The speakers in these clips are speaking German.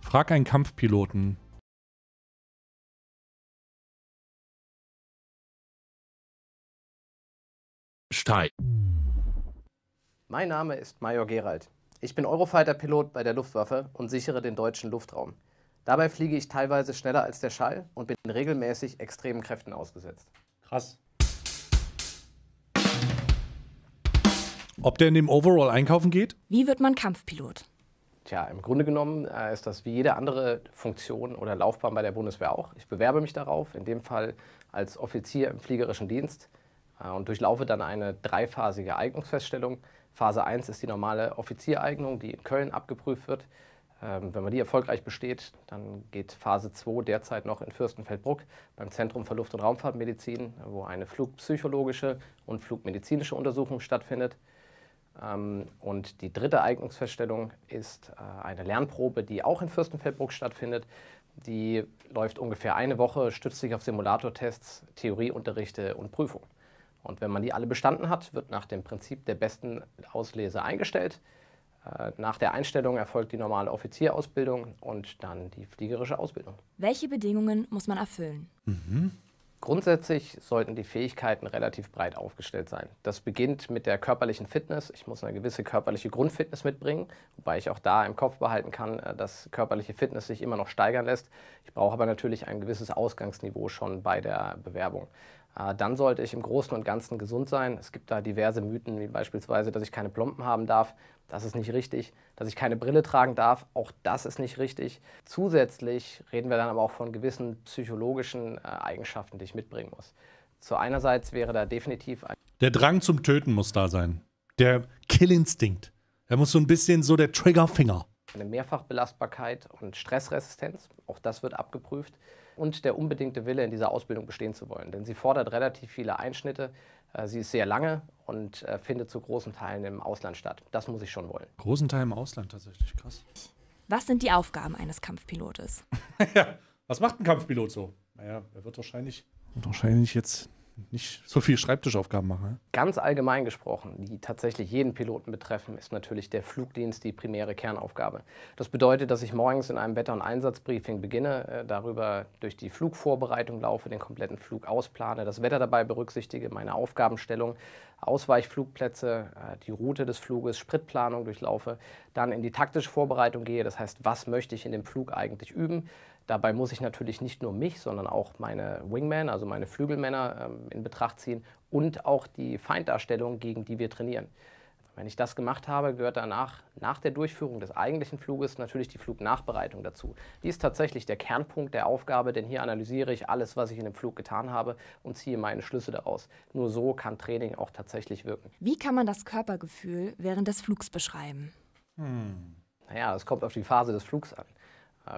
Frag einen Kampfpiloten. Steig. Mein Name ist Major Gerald. Ich bin Eurofighter-Pilot bei der Luftwaffe und sichere den deutschen Luftraum. Dabei fliege ich teilweise schneller als der Schall und bin regelmäßig extremen Kräften ausgesetzt. Krass. Ob der in dem Overall einkaufen geht? Wie wird man Kampfpilot? Tja, im Grunde genommen äh, ist das wie jede andere Funktion oder Laufbahn bei der Bundeswehr auch. Ich bewerbe mich darauf, in dem Fall als Offizier im fliegerischen Dienst äh, und durchlaufe dann eine dreiphasige Eignungsfeststellung. Phase 1 ist die normale Offiziereignung, die in Köln abgeprüft wird. Ähm, wenn man die erfolgreich besteht, dann geht Phase 2 derzeit noch in Fürstenfeldbruck beim Zentrum für Luft- und Raumfahrtmedizin, wo eine flugpsychologische und flugmedizinische Untersuchung stattfindet. Ähm, und die dritte Eignungsfeststellung ist äh, eine Lernprobe, die auch in Fürstenfeldbruck stattfindet. Die läuft ungefähr eine Woche, stützt sich auf Simulatortests, Theorieunterrichte und Prüfungen. Und wenn man die alle bestanden hat, wird nach dem Prinzip der besten Auslese eingestellt. Äh, nach der Einstellung erfolgt die normale Offizierausbildung und dann die fliegerische Ausbildung. Welche Bedingungen muss man erfüllen? Mhm. Grundsätzlich sollten die Fähigkeiten relativ breit aufgestellt sein. Das beginnt mit der körperlichen Fitness. Ich muss eine gewisse körperliche Grundfitness mitbringen, wobei ich auch da im Kopf behalten kann, äh, dass körperliche Fitness sich immer noch steigern lässt. Ich brauche aber natürlich ein gewisses Ausgangsniveau schon bei der Bewerbung. Äh, dann sollte ich im Großen und Ganzen gesund sein. Es gibt da diverse Mythen, wie beispielsweise, dass ich keine Plomben haben darf. Das ist nicht richtig. Dass ich keine Brille tragen darf, auch das ist nicht richtig. Zusätzlich reden wir dann aber auch von gewissen psychologischen äh, Eigenschaften, die ich mitbringen muss. Zu einerseits wäre da definitiv ein. Der Drang zum Töten muss da sein. Der Killinstinkt. Er muss so ein bisschen so der Triggerfinger. Eine Mehrfachbelastbarkeit und Stressresistenz. Auch das wird abgeprüft und der unbedingte Wille, in dieser Ausbildung bestehen zu wollen. Denn sie fordert relativ viele Einschnitte, äh, sie ist sehr lange und äh, findet zu großen Teilen im Ausland statt. Das muss ich schon wollen. Großen Teil im Ausland tatsächlich, krass. Was sind die Aufgaben eines Kampfpilotes? ja, was macht ein Kampfpilot so? Naja, er wird wahrscheinlich. Wird wahrscheinlich jetzt nicht so viel Schreibtischaufgaben mache. Ganz allgemein gesprochen, die tatsächlich jeden Piloten betreffen, ist natürlich der Flugdienst die primäre Kernaufgabe. Das bedeutet, dass ich morgens in einem Wetter- und Einsatzbriefing beginne, äh, darüber durch die Flugvorbereitung laufe, den kompletten Flug ausplane, das Wetter dabei berücksichtige, meine Aufgabenstellung, Ausweichflugplätze, äh, die Route des Fluges, Spritplanung durchlaufe, dann in die taktische Vorbereitung gehe, das heißt, was möchte ich in dem Flug eigentlich üben, Dabei muss ich natürlich nicht nur mich, sondern auch meine Wingmen, also meine Flügelmänner ähm, in Betracht ziehen und auch die Feinddarstellung, gegen die wir trainieren. Wenn ich das gemacht habe, gehört danach, nach der Durchführung des eigentlichen Fluges, natürlich die Flugnachbereitung dazu. Die ist tatsächlich der Kernpunkt der Aufgabe, denn hier analysiere ich alles, was ich in dem Flug getan habe und ziehe meine Schlüsse daraus. Nur so kann Training auch tatsächlich wirken. Wie kann man das Körpergefühl während des Flugs beschreiben? Hm. Naja, das kommt auf die Phase des Flugs an.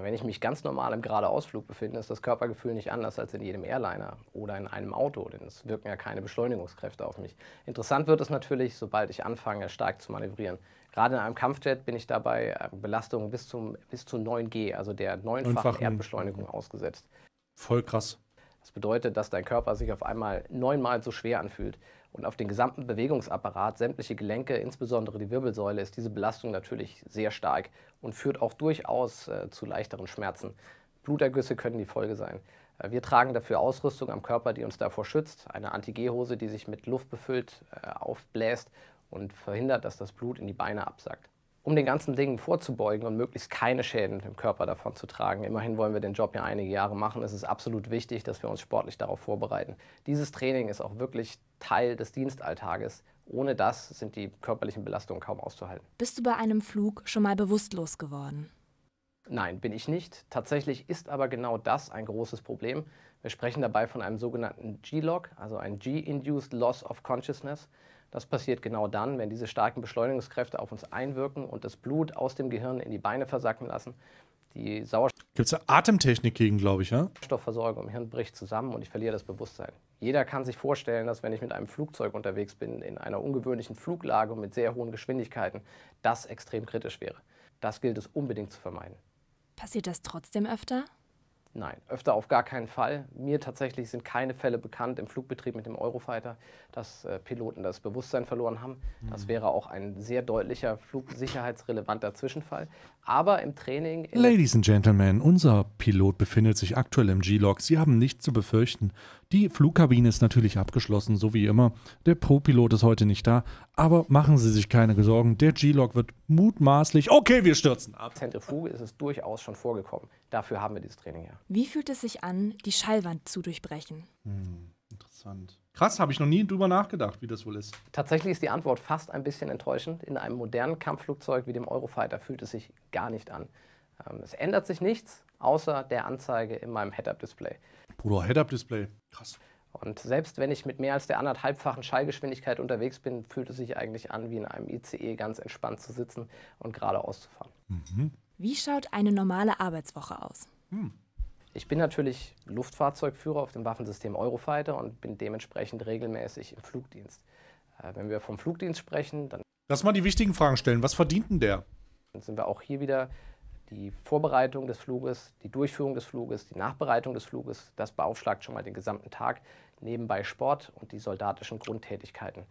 Wenn ich mich ganz normal im Geradeausflug befinde, ist das Körpergefühl nicht anders als in jedem Airliner oder in einem Auto, denn es wirken ja keine Beschleunigungskräfte auf mich. Interessant wird es natürlich, sobald ich anfange, stark zu manövrieren. Gerade in einem Kampfjet bin ich dabei äh, Belastungen bis, zum, bis zu 9G, also der neunfachen Erdbeschleunigung, ausgesetzt. Voll krass. Das bedeutet, dass dein Körper sich auf einmal neunmal so schwer anfühlt und auf den gesamten Bewegungsapparat, sämtliche Gelenke, insbesondere die Wirbelsäule, ist diese Belastung natürlich sehr stark und führt auch durchaus äh, zu leichteren Schmerzen. Blutergüsse können die Folge sein. Äh, wir tragen dafür Ausrüstung am Körper, die uns davor schützt. Eine Anti-G-Hose, die sich mit Luft befüllt, äh, aufbläst und verhindert, dass das Blut in die Beine absackt um den ganzen Dingen vorzubeugen und möglichst keine Schäden im Körper davon zu tragen. Immerhin wollen wir den Job ja einige Jahre machen. Es ist absolut wichtig, dass wir uns sportlich darauf vorbereiten. Dieses Training ist auch wirklich Teil des Dienstalltages. Ohne das sind die körperlichen Belastungen kaum auszuhalten. Bist du bei einem Flug schon mal bewusstlos geworden? Nein, bin ich nicht. Tatsächlich ist aber genau das ein großes Problem. Wir sprechen dabei von einem sogenannten G-Log, also ein G-Induced Loss of Consciousness. Das passiert genau dann, wenn diese starken Beschleunigungskräfte auf uns einwirken und das Blut aus dem Gehirn in die Beine versacken lassen. Die Gibt es Atemtechnik gegen, glaube ich, ja? Sauerstoffversorgung im Hirn bricht zusammen und ich verliere das Bewusstsein. Jeder kann sich vorstellen, dass wenn ich mit einem Flugzeug unterwegs bin, in einer ungewöhnlichen Fluglage mit sehr hohen Geschwindigkeiten, das extrem kritisch wäre. Das gilt es unbedingt zu vermeiden. Passiert das trotzdem öfter? Nein, öfter auf gar keinen Fall. Mir tatsächlich sind keine Fälle bekannt im Flugbetrieb mit dem Eurofighter, dass äh, Piloten das Bewusstsein verloren haben. Mhm. Das wäre auch ein sehr deutlicher flugsicherheitsrelevanter Zwischenfall aber im Training. Ladies and Gentlemen, unser Pilot befindet sich aktuell im G-Log. Sie haben nichts zu befürchten. Die Flugkabine ist natürlich abgeschlossen, so wie immer. Der Pro-Pilot ist heute nicht da, aber machen Sie sich keine Sorgen. Der G-Log wird mutmaßlich. Okay, wir stürzen ab. Zentrifuge ist es durchaus schon vorgekommen. Dafür haben wir dieses Training ja. Wie fühlt es sich an, die Schallwand zu durchbrechen? Hm, interessant. Krass, habe ich noch nie drüber nachgedacht, wie das wohl ist. Tatsächlich ist die Antwort fast ein bisschen enttäuschend. In einem modernen Kampfflugzeug wie dem Eurofighter fühlt es sich gar nicht an. Ähm, es ändert sich nichts, außer der Anzeige in meinem Head-Up-Display. Bruder, Head-Up-Display, krass. Und selbst wenn ich mit mehr als der anderthalbfachen Schallgeschwindigkeit unterwegs bin, fühlt es sich eigentlich an, wie in einem ICE ganz entspannt zu sitzen und geradeaus zu fahren. Mhm. Wie schaut eine normale Arbeitswoche aus? Hm. Ich bin natürlich Luftfahrzeugführer auf dem Waffensystem Eurofighter und bin dementsprechend regelmäßig im Flugdienst. Äh, wenn wir vom Flugdienst sprechen, dann. Lass mal die wichtigen Fragen stellen. Was verdient denn der? Dann sind wir auch hier wieder die Vorbereitung des Fluges, die Durchführung des Fluges, die Nachbereitung des Fluges. Das beaufschlagt schon mal den gesamten Tag, nebenbei Sport und die soldatischen Grundtätigkeiten.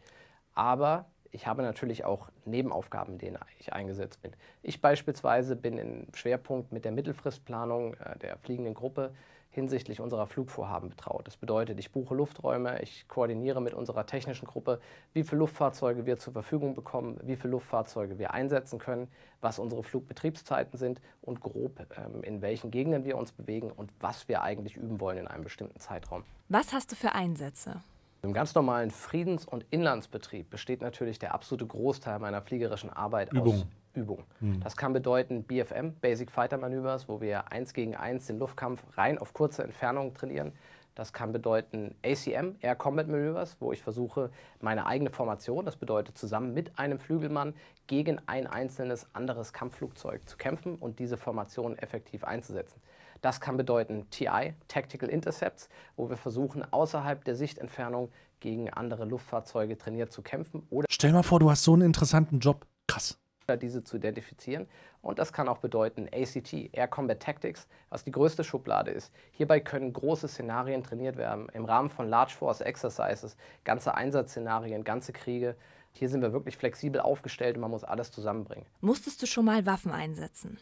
Aber ich habe natürlich auch Nebenaufgaben, in denen ich eingesetzt bin. Ich beispielsweise bin im Schwerpunkt mit der Mittelfristplanung äh, der fliegenden Gruppe hinsichtlich unserer Flugvorhaben betraut. Das bedeutet, ich buche Lufträume, ich koordiniere mit unserer technischen Gruppe, wie viele Luftfahrzeuge wir zur Verfügung bekommen, wie viele Luftfahrzeuge wir einsetzen können, was unsere Flugbetriebszeiten sind und grob, ähm, in welchen Gegenden wir uns bewegen und was wir eigentlich üben wollen in einem bestimmten Zeitraum. Was hast du für Einsätze? Im ganz normalen Friedens- und Inlandsbetrieb besteht natürlich der absolute Großteil meiner fliegerischen Arbeit Übung. aus Übung. Mhm. Das kann bedeuten BFM, Basic Fighter Manövers, wo wir eins gegen eins den Luftkampf rein auf kurze Entfernungen trainieren. Das kann bedeuten ACM, Air Combat Manövers, wo ich versuche, meine eigene Formation, das bedeutet zusammen mit einem Flügelmann, gegen ein einzelnes anderes Kampfflugzeug zu kämpfen und diese Formation effektiv einzusetzen. Das kann bedeuten TI, Tactical Intercepts, wo wir versuchen, außerhalb der Sichtentfernung gegen andere Luftfahrzeuge trainiert zu kämpfen. Oder Stell mal vor, du hast so einen interessanten Job. Krass diese zu identifizieren. Und das kann auch bedeuten ACT, Air Combat Tactics, was die größte Schublade ist. Hierbei können große Szenarien trainiert werden, im Rahmen von Large Force Exercises, ganze Einsatzszenarien, ganze Kriege. Hier sind wir wirklich flexibel aufgestellt und man muss alles zusammenbringen. Musstest du schon mal Waffen einsetzen?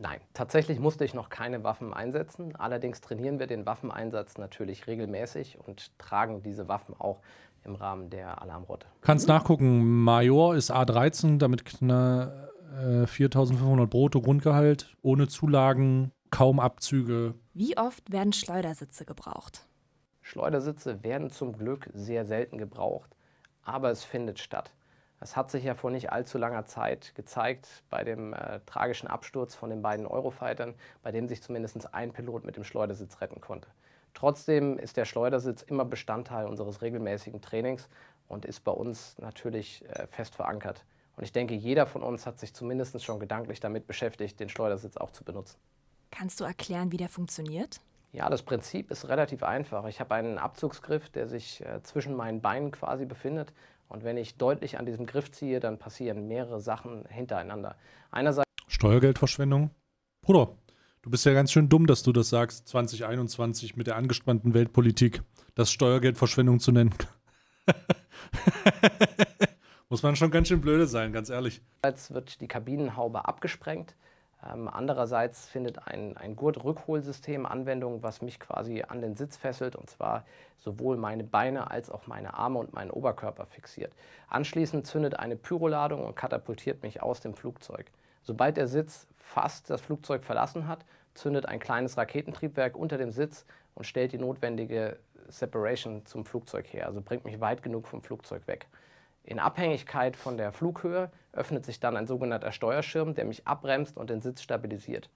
Nein, tatsächlich musste ich noch keine Waffen einsetzen. Allerdings trainieren wir den Waffeneinsatz natürlich regelmäßig und tragen diese Waffen auch im Rahmen der Alarmrotte. Kannst nachgucken, Major ist A13, damit knapp 4500 äh, brutto Grundgehalt, ohne Zulagen, kaum Abzüge. Wie oft werden Schleudersitze gebraucht? Schleudersitze werden zum Glück sehr selten gebraucht, aber es findet statt. Das hat sich ja vor nicht allzu langer Zeit gezeigt bei dem äh, tragischen Absturz von den beiden Eurofightern, bei dem sich zumindest ein Pilot mit dem Schleudersitz retten konnte. Trotzdem ist der Schleudersitz immer Bestandteil unseres regelmäßigen Trainings und ist bei uns natürlich äh, fest verankert. Und ich denke, jeder von uns hat sich zumindest schon gedanklich damit beschäftigt, den Schleudersitz auch zu benutzen. Kannst du erklären, wie der funktioniert? Ja, das Prinzip ist relativ einfach. Ich habe einen Abzugsgriff, der sich äh, zwischen meinen Beinen quasi befindet und wenn ich deutlich an diesem Griff ziehe, dann passieren mehrere Sachen hintereinander. Einerseits Steuergeldverschwendung. Bruder, du bist ja ganz schön dumm, dass du das sagst, 2021 mit der angespannten Weltpolitik, das Steuergeldverschwendung zu nennen. Muss man schon ganz schön blöde sein, ganz ehrlich. Jetzt wird die Kabinenhaube abgesprengt. Ähm, andererseits findet ein, ein gurt Anwendung, was mich quasi an den Sitz fesselt und zwar sowohl meine Beine als auch meine Arme und meinen Oberkörper fixiert. Anschließend zündet eine Pyroladung und katapultiert mich aus dem Flugzeug. Sobald der Sitz fast das Flugzeug verlassen hat, zündet ein kleines Raketentriebwerk unter dem Sitz und stellt die notwendige Separation zum Flugzeug her, also bringt mich weit genug vom Flugzeug weg. In Abhängigkeit von der Flughöhe öffnet sich dann ein sogenannter Steuerschirm, der mich abbremst und den Sitz stabilisiert.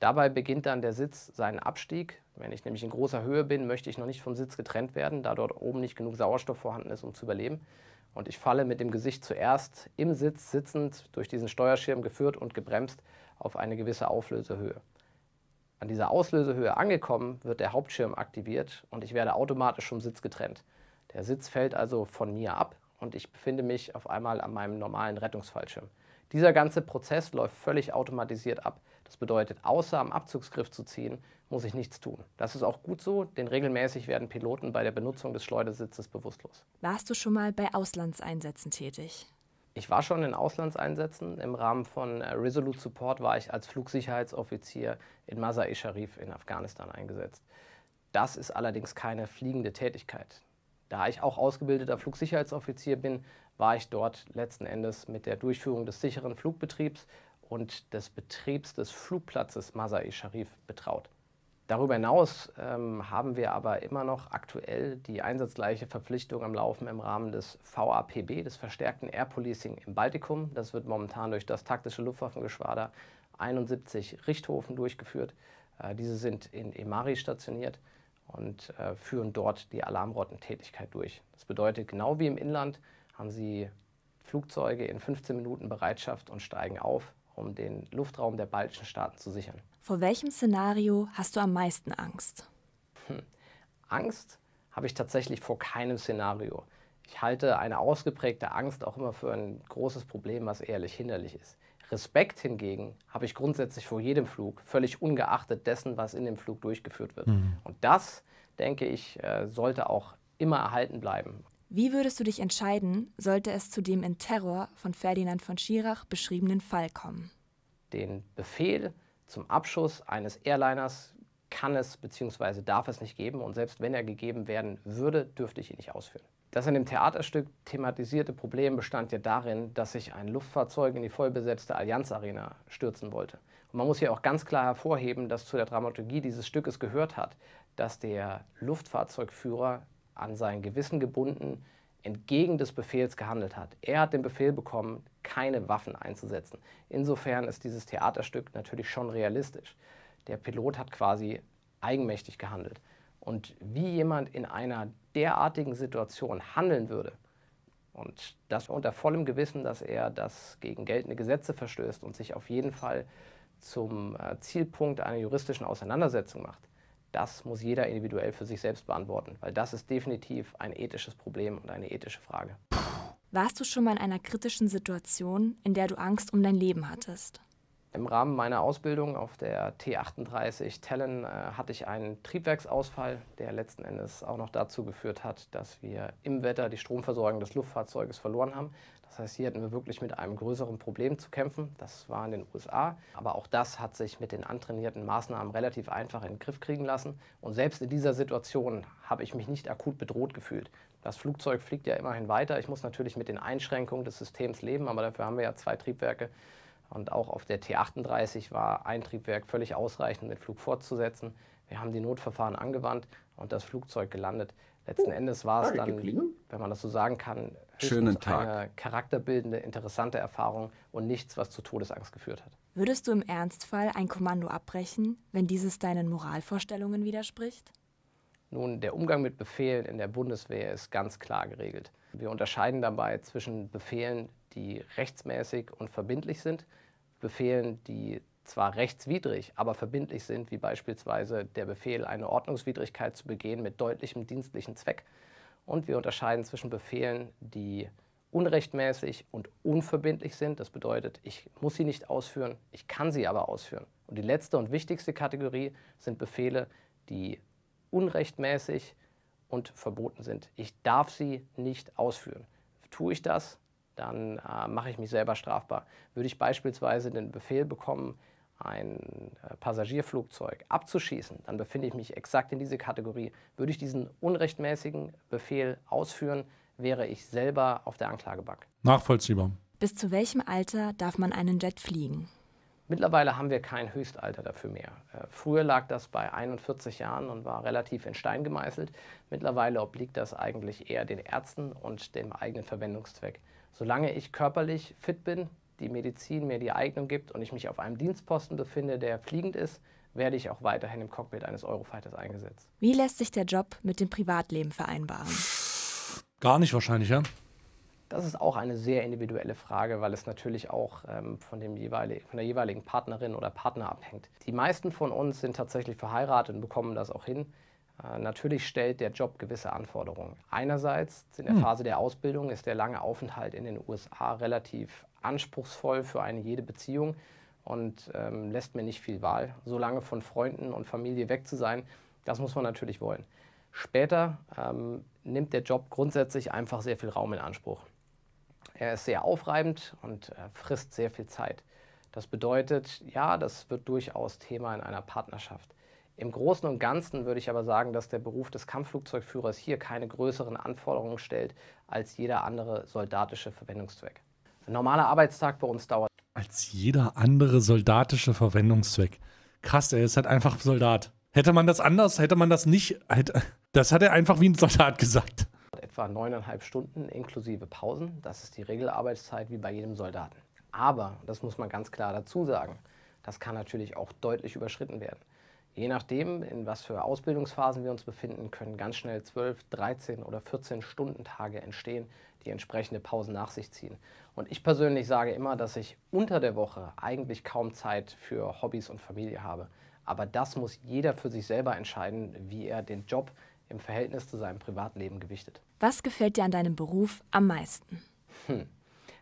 Dabei beginnt dann der Sitz seinen Abstieg. Wenn ich nämlich in großer Höhe bin, möchte ich noch nicht vom Sitz getrennt werden, da dort oben nicht genug Sauerstoff vorhanden ist, um zu überleben. Und ich falle mit dem Gesicht zuerst im Sitz sitzend durch diesen Steuerschirm geführt und gebremst auf eine gewisse Auflösehöhe. An dieser Auslösehöhe angekommen, wird der Hauptschirm aktiviert und ich werde automatisch vom Sitz getrennt. Der Sitz fällt also von mir ab und ich befinde mich auf einmal an meinem normalen Rettungsfallschirm. Dieser ganze Prozess läuft völlig automatisiert ab. Das bedeutet, außer am Abzugsgriff zu ziehen, muss ich nichts tun. Das ist auch gut so, denn regelmäßig werden Piloten bei der Benutzung des Schleudersitzes bewusstlos. Warst du schon mal bei Auslandseinsätzen tätig? Ich war schon in Auslandseinsätzen. Im Rahmen von äh, Resolute Support war ich als Flugsicherheitsoffizier in Masai Sharif in Afghanistan eingesetzt. Das ist allerdings keine fliegende Tätigkeit. Da ich auch ausgebildeter Flugsicherheitsoffizier bin, war ich dort letzten Endes mit der Durchführung des sicheren Flugbetriebs und des Betriebs des Flugplatzes Masai Sharif betraut. Darüber hinaus ähm, haben wir aber immer noch aktuell die einsatzgleiche Verpflichtung am Laufen im Rahmen des VAPB, des verstärkten Air Policing im Baltikum. Das wird momentan durch das taktische Luftwaffengeschwader 71 Richthofen durchgeführt. Äh, diese sind in Emari stationiert und äh, führen dort die Alarmrottentätigkeit durch. Das bedeutet, genau wie im Inland haben sie Flugzeuge in 15 Minuten Bereitschaft und steigen auf, um den Luftraum der baltischen Staaten zu sichern. Vor welchem Szenario hast du am meisten Angst? Hm. Angst habe ich tatsächlich vor keinem Szenario. Ich halte eine ausgeprägte Angst auch immer für ein großes Problem, was ehrlich hinderlich ist. Respekt hingegen habe ich grundsätzlich vor jedem Flug, völlig ungeachtet dessen, was in dem Flug durchgeführt wird. Mhm. Und das, denke ich, äh, sollte auch immer erhalten bleiben. Wie würdest du dich entscheiden, sollte es zu dem in Terror von Ferdinand von Schirach beschriebenen Fall kommen? Den Befehl zum Abschuss eines Airliners kann es bzw. darf es nicht geben und selbst wenn er gegeben werden würde, dürfte ich ihn nicht ausführen. Das in dem Theaterstück thematisierte Problem bestand ja darin, dass sich ein Luftfahrzeug in die vollbesetzte Allianz Arena stürzen wollte. Und man muss hier auch ganz klar hervorheben, dass zu der Dramaturgie dieses Stückes gehört hat, dass der Luftfahrzeugführer an sein Gewissen gebunden entgegen des Befehls gehandelt hat. Er hat den Befehl bekommen, keine Waffen einzusetzen. Insofern ist dieses Theaterstück natürlich schon realistisch. Der Pilot hat quasi eigenmächtig gehandelt und wie jemand in einer derartigen Situation handeln würde, und das unter vollem Gewissen, dass er das gegen geltende Gesetze verstößt und sich auf jeden Fall zum äh, Zielpunkt einer juristischen Auseinandersetzung macht, das muss jeder individuell für sich selbst beantworten, weil das ist definitiv ein ethisches Problem und eine ethische Frage. Warst du schon mal in einer kritischen Situation, in der du Angst um dein Leben hattest? Im Rahmen meiner Ausbildung auf der T38 Talon äh, hatte ich einen Triebwerksausfall, der letzten Endes auch noch dazu geführt hat, dass wir im Wetter die Stromversorgung des Luftfahrzeuges verloren haben. Das heißt, hier hatten wir wirklich mit einem größeren Problem zu kämpfen. Das war in den USA. Aber auch das hat sich mit den antrainierten Maßnahmen relativ einfach in den Griff kriegen lassen. Und selbst in dieser Situation habe ich mich nicht akut bedroht gefühlt. Das Flugzeug fliegt ja immerhin weiter. Ich muss natürlich mit den Einschränkungen des Systems leben, aber dafür haben wir ja zwei Triebwerke und auch auf der T38 war ein Triebwerk völlig ausreichend, den Flug fortzusetzen. Wir haben die Notverfahren angewandt und das Flugzeug gelandet. Letzten oh, Endes war es dann, wenn man das so sagen kann, Schönen Tag. eine charakterbildende, interessante Erfahrung und nichts, was zu Todesangst geführt hat. Würdest du im Ernstfall ein Kommando abbrechen, wenn dieses deinen Moralvorstellungen widerspricht? Nun, der Umgang mit Befehlen in der Bundeswehr ist ganz klar geregelt. Wir unterscheiden dabei zwischen Befehlen, die rechtsmäßig und verbindlich sind, Befehlen, die zwar rechtswidrig, aber verbindlich sind, wie beispielsweise der Befehl, eine Ordnungswidrigkeit zu begehen mit deutlichem dienstlichen Zweck. Und wir unterscheiden zwischen Befehlen, die unrechtmäßig und unverbindlich sind. Das bedeutet, ich muss sie nicht ausführen, ich kann sie aber ausführen. Und die letzte und wichtigste Kategorie sind Befehle, die unrechtmäßig und verboten sind. Ich darf sie nicht ausführen. Tue ich das, dann äh, mache ich mich selber strafbar. Würde ich beispielsweise den Befehl bekommen, ein äh, Passagierflugzeug abzuschießen, dann befinde ich mich exakt in diese Kategorie. Würde ich diesen unrechtmäßigen Befehl ausführen, wäre ich selber auf der Anklagebank. Nachvollziehbar. Bis zu welchem Alter darf man einen Jet fliegen? Mittlerweile haben wir kein Höchstalter dafür mehr. Äh, früher lag das bei 41 Jahren und war relativ in Stein gemeißelt. Mittlerweile obliegt das eigentlich eher den Ärzten und dem eigenen Verwendungszweck. Solange ich körperlich fit bin, die Medizin mir die Eignung gibt und ich mich auf einem Dienstposten befinde, der fliegend ist, werde ich auch weiterhin im Cockpit eines Eurofighters eingesetzt. Wie lässt sich der Job mit dem Privatleben vereinbaren? Gar nicht wahrscheinlich, ja. Das ist auch eine sehr individuelle Frage, weil es natürlich auch ähm, von, dem jeweilig, von der jeweiligen Partnerin oder Partner abhängt. Die meisten von uns sind tatsächlich verheiratet und bekommen das auch hin. Äh, natürlich stellt der Job gewisse Anforderungen. Einerseits in der hm. Phase der Ausbildung ist der lange Aufenthalt in den USA relativ anspruchsvoll für eine jede Beziehung und ähm, lässt mir nicht viel Wahl. So lange von Freunden und Familie weg zu sein, das muss man natürlich wollen. Später ähm, nimmt der Job grundsätzlich einfach sehr viel Raum in Anspruch. Er ist sehr aufreibend und äh, frisst sehr viel Zeit. Das bedeutet, ja, das wird durchaus Thema in einer Partnerschaft. Im Großen und Ganzen würde ich aber sagen, dass der Beruf des Kampfflugzeugführers hier keine größeren Anforderungen stellt als jeder andere soldatische Verwendungszweck. Ein normaler Arbeitstag bei uns dauert. Als jeder andere soldatische Verwendungszweck. Krass, er ist halt einfach Soldat. Hätte man das anders, hätte man das nicht. das hat er einfach wie ein Soldat gesagt etwa neuneinhalb Stunden inklusive Pausen. Das ist die Regelarbeitszeit wie bei jedem Soldaten. Aber, das muss man ganz klar dazu sagen, das kann natürlich auch deutlich überschritten werden. Je nachdem, in was für Ausbildungsphasen wir uns befinden, können ganz schnell 12, 13 oder 14 Stundentage entstehen, die entsprechende Pausen nach sich ziehen. Und ich persönlich sage immer, dass ich unter der Woche eigentlich kaum Zeit für Hobbys und Familie habe. Aber das muss jeder für sich selber entscheiden, wie er den Job im Verhältnis zu seinem Privatleben gewichtet. Was gefällt dir an deinem Beruf am meisten? Hm.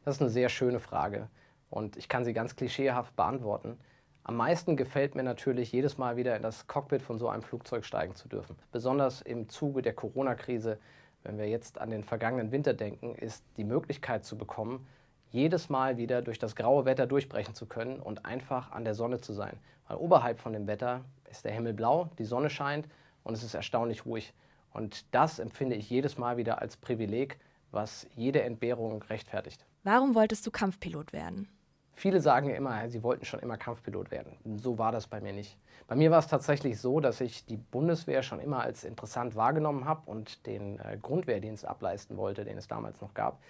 Das ist eine sehr schöne Frage und ich kann sie ganz klischeehaft beantworten. Am meisten gefällt mir natürlich, jedes Mal wieder in das Cockpit von so einem Flugzeug steigen zu dürfen. Besonders im Zuge der Corona-Krise, wenn wir jetzt an den vergangenen Winter denken, ist die Möglichkeit zu bekommen, jedes Mal wieder durch das graue Wetter durchbrechen zu können und einfach an der Sonne zu sein. Weil oberhalb von dem Wetter ist der Himmel blau, die Sonne scheint und es ist erstaunlich ruhig. Und das empfinde ich jedes Mal wieder als Privileg, was jede Entbehrung rechtfertigt. Warum wolltest du Kampfpilot werden? Viele sagen immer, sie wollten schon immer Kampfpilot werden. So war das bei mir nicht. Bei mir war es tatsächlich so, dass ich die Bundeswehr schon immer als interessant wahrgenommen habe und den äh, Grundwehrdienst ableisten wollte, den es damals noch gab.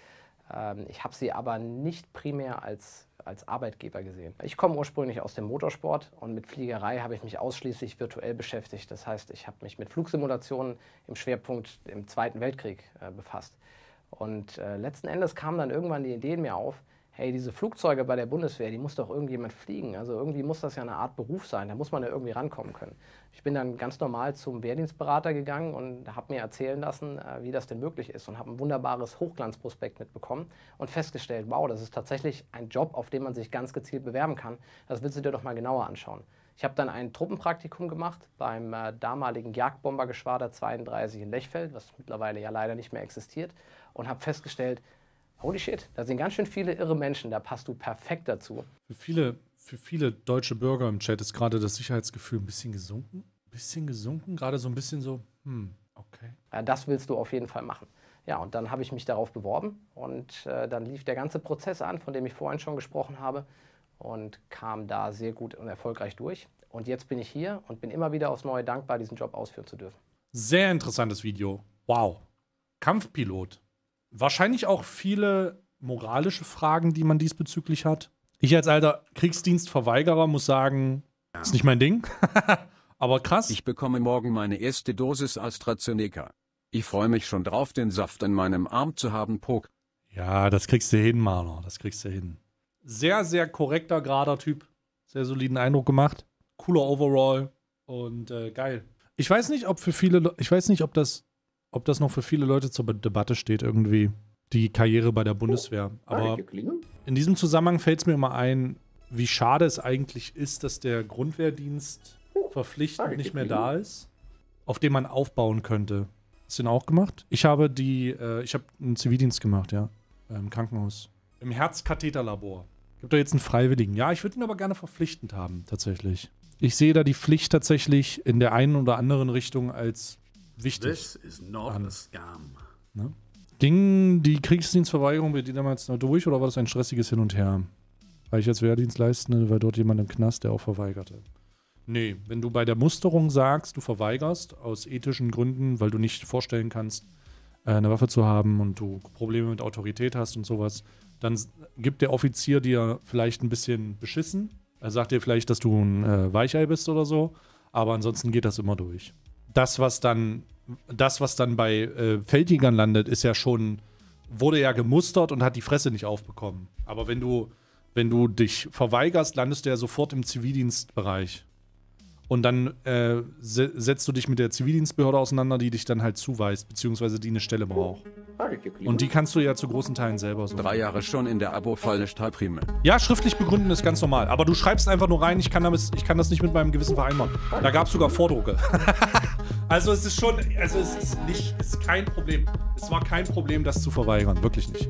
Ähm, ich habe sie aber nicht primär als, als Arbeitgeber gesehen. Ich komme ursprünglich aus dem Motorsport und mit Fliegerei habe ich mich ausschließlich virtuell beschäftigt. Das heißt, ich habe mich mit Flugsimulationen im Schwerpunkt im Zweiten Weltkrieg äh, befasst. Und äh, letzten Endes kam dann irgendwann die Idee in mir auf, hey, diese Flugzeuge bei der Bundeswehr, die muss doch irgendjemand fliegen. Also irgendwie muss das ja eine Art Beruf sein, da muss man ja irgendwie rankommen können. Ich bin dann ganz normal zum Wehrdienstberater gegangen und habe mir erzählen lassen, äh, wie das denn möglich ist und habe ein wunderbares Hochglanzprospekt mitbekommen und festgestellt, wow, das ist tatsächlich ein Job, auf den man sich ganz gezielt bewerben kann. Das willst du dir doch mal genauer anschauen. Ich habe dann ein Truppenpraktikum gemacht beim äh, damaligen Jagdbombergeschwader 32 in Lechfeld, was mittlerweile ja leider nicht mehr existiert, und habe festgestellt, holy shit, da sind ganz schön viele irre Menschen, da passt du perfekt dazu. Für viele, für viele deutsche Bürger im Chat ist gerade das Sicherheitsgefühl ein bisschen gesunken. Ein bisschen gesunken, gerade so ein bisschen so, hm, okay. Ja, das willst du auf jeden Fall machen. Ja, und dann habe ich mich darauf beworben und äh, dann lief der ganze Prozess an, von dem ich vorhin schon gesprochen habe und kam da sehr gut und erfolgreich durch. Und jetzt bin ich hier und bin immer wieder aufs Neue dankbar, diesen Job ausführen zu dürfen. Sehr interessantes Video. Wow. Kampfpilot. Wahrscheinlich auch viele moralische Fragen, die man diesbezüglich hat. Ich als alter Kriegsdienstverweigerer muss sagen, ist nicht mein Ding. Aber krass. Ich bekomme morgen meine erste Dosis AstraZeneca. Ich freue mich schon drauf, den Saft in meinem Arm zu haben, Pok. Ja, das kriegst du hin, Marlon. Das kriegst du hin. Sehr, sehr korrekter, gerader Typ. Sehr soliden Eindruck gemacht. Cooler Overall und äh, geil. Ich weiß nicht, ob für viele, Le ich weiß nicht, ob das ob das noch für viele Leute zur Debatte steht, irgendwie die Karriere bei der oh, Bundeswehr. Oh, Aber in diesem Zusammenhang fällt es mir immer ein, wie schade es eigentlich ist, dass der Grundwehrdienst oh, verpflichtend nicht mehr da ist, auf dem man aufbauen könnte. Hast du den auch gemacht? Ich habe die, äh, ich habe einen Zivildienst gemacht, ja. Im Krankenhaus. Im Herzkatheterlabor. Gibt da jetzt einen Freiwilligen. Ja, ich würde ihn aber gerne verpflichtend haben, tatsächlich. Ich sehe da die Pflicht tatsächlich in der einen oder anderen Richtung als wichtig. an. Ne? Ging die Kriegsdienstverweigerung bei dir damals noch durch oder war das ein stressiges Hin und Her? Weil ich als Wehrdienstleistende war dort jemand im Knast, der auch verweigerte. Nee, wenn du bei der Musterung sagst, du verweigerst aus ethischen Gründen, weil du nicht vorstellen kannst, äh, eine Waffe zu haben und du Probleme mit Autorität hast und sowas, dann gibt der Offizier dir vielleicht ein bisschen beschissen. Er sagt dir vielleicht, dass du ein äh, Weichei bist oder so, aber ansonsten geht das immer durch das, was dann, das, was dann bei äh, Feldjägern landet, ist ja schon, wurde ja gemustert und hat die Fresse nicht aufbekommen. Aber wenn du, wenn du dich verweigerst, landest du ja sofort im Zivildienstbereich. Und dann äh, se setzt du dich mit der Zivildienstbehörde auseinander, die dich dann halt zuweist, beziehungsweise die eine Stelle braucht. Und die kannst du ja zu großen Teilen selber so. Drei Jahre schon in der Abo-Falle Stahlprime. Ja, schriftlich begründen ist ganz normal. Aber du schreibst einfach nur rein, ich kann, damit, ich kann das nicht mit meinem Gewissen vereinbaren. Da gab es sogar Vordrucke. Also es ist schon, also es ist nicht, es ist kein Problem. Es war kein Problem, das zu verweigern, wirklich nicht.